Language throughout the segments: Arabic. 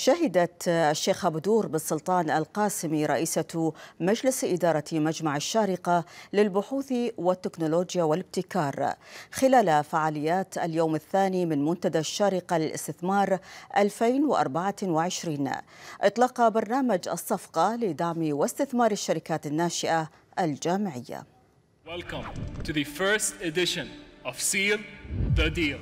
شهدت الشيخة بدور بالسلطان القاسمي رئيسة مجلس إدارة مجمع الشارقة للبحوث والتكنولوجيا والابتكار خلال فعاليات اليوم الثاني من منتدى الشارقة للاستثمار 2024 إطلاق برنامج الصفقة لدعم واستثمار الشركات الناشئة الجامعية Welcome to the first edition of Seal the Deal.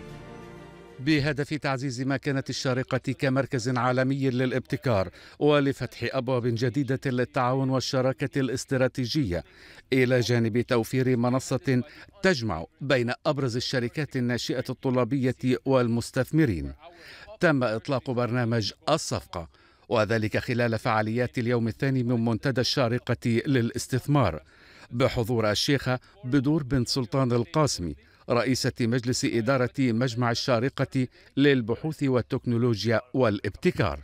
بهدف تعزيز مكانة الشارقة كمركز عالمي للابتكار ولفتح أبواب جديدة للتعاون والشراكة الاستراتيجية إلى جانب توفير منصة تجمع بين أبرز الشركات الناشئة الطلابية والمستثمرين تم إطلاق برنامج الصفقة وذلك خلال فعاليات اليوم الثاني من منتدى الشارقة للاستثمار بحضور الشيخة بدور بنت سلطان القاسمي رئيسة مجلس إدارة مجمع الشارقة للبحوث والتكنولوجيا والابتكار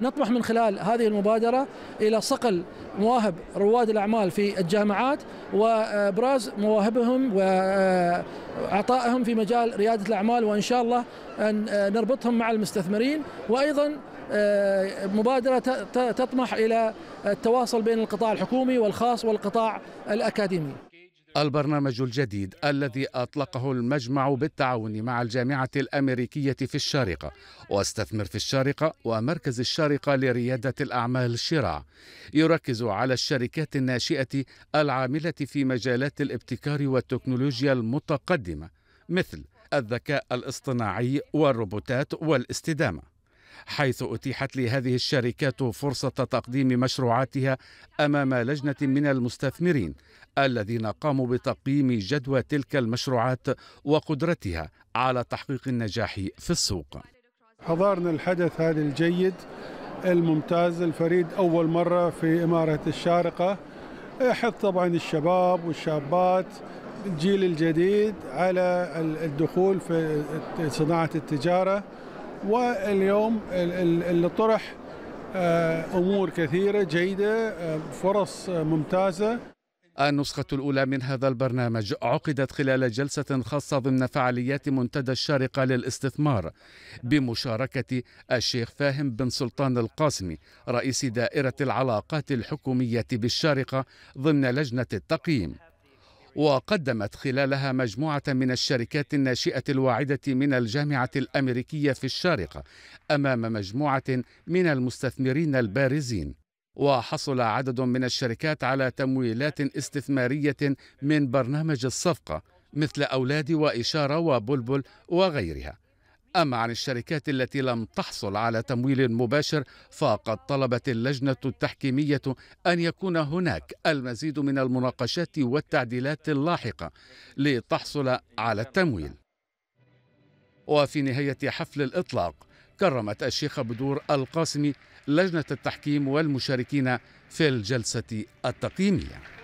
نطمح من خلال هذه المبادرة إلى صقل مواهب رواد الأعمال في الجامعات وإبراز مواهبهم وعطائهم في مجال ريادة الأعمال وإن شاء الله أن نربطهم مع المستثمرين وأيضا آه، مبادرة تطمح إلى التواصل بين القطاع الحكومي والخاص والقطاع الأكاديمي البرنامج الجديد الذي أطلقه المجمع بالتعاون مع الجامعة الأمريكية في الشارقة واستثمر في الشارقة ومركز الشارقة لريادة الأعمال الشراع يركز على الشركات الناشئة العاملة في مجالات الابتكار والتكنولوجيا المتقدمة مثل الذكاء الاصطناعي والروبوتات والاستدامة حيث أتيحت لهذه الشركات فرصة تقديم مشروعاتها أمام لجنة من المستثمرين الذين قاموا بتقييم جدوى تلك المشروعات وقدرتها على تحقيق النجاح في السوق حضرنا الحدث هذا الجيد الممتاز الفريد أول مرة في إمارة الشارقة يحث طبعا الشباب والشابات الجيل الجديد على الدخول في صناعة التجارة واليوم اللي طرح آه، امور كثيره جيده آه، فرص آه، ممتازه النسخة الأولى من هذا البرنامج عقدت خلال جلسة خاصة ضمن فعاليات منتدى الشارقة للاستثمار بمشاركة الشيخ فاهم بن سلطان القاسمي رئيس دائرة العلاقات الحكومية بالشارقة ضمن لجنة التقييم وقدمت خلالها مجموعة من الشركات الناشئة الواعدة من الجامعة الأمريكية في الشارقة أمام مجموعة من المستثمرين البارزين وحصل عدد من الشركات على تمويلات استثمارية من برنامج الصفقة مثل أولاد وإشارة وبلبل وغيرها أما عن الشركات التي لم تحصل على تمويل مباشر فقد طلبت اللجنة التحكيمية أن يكون هناك المزيد من المناقشات والتعديلات اللاحقة لتحصل على التمويل وفي نهاية حفل الإطلاق كرمت الشيخة بدور القاسمي لجنة التحكيم والمشاركين في الجلسة التقييمية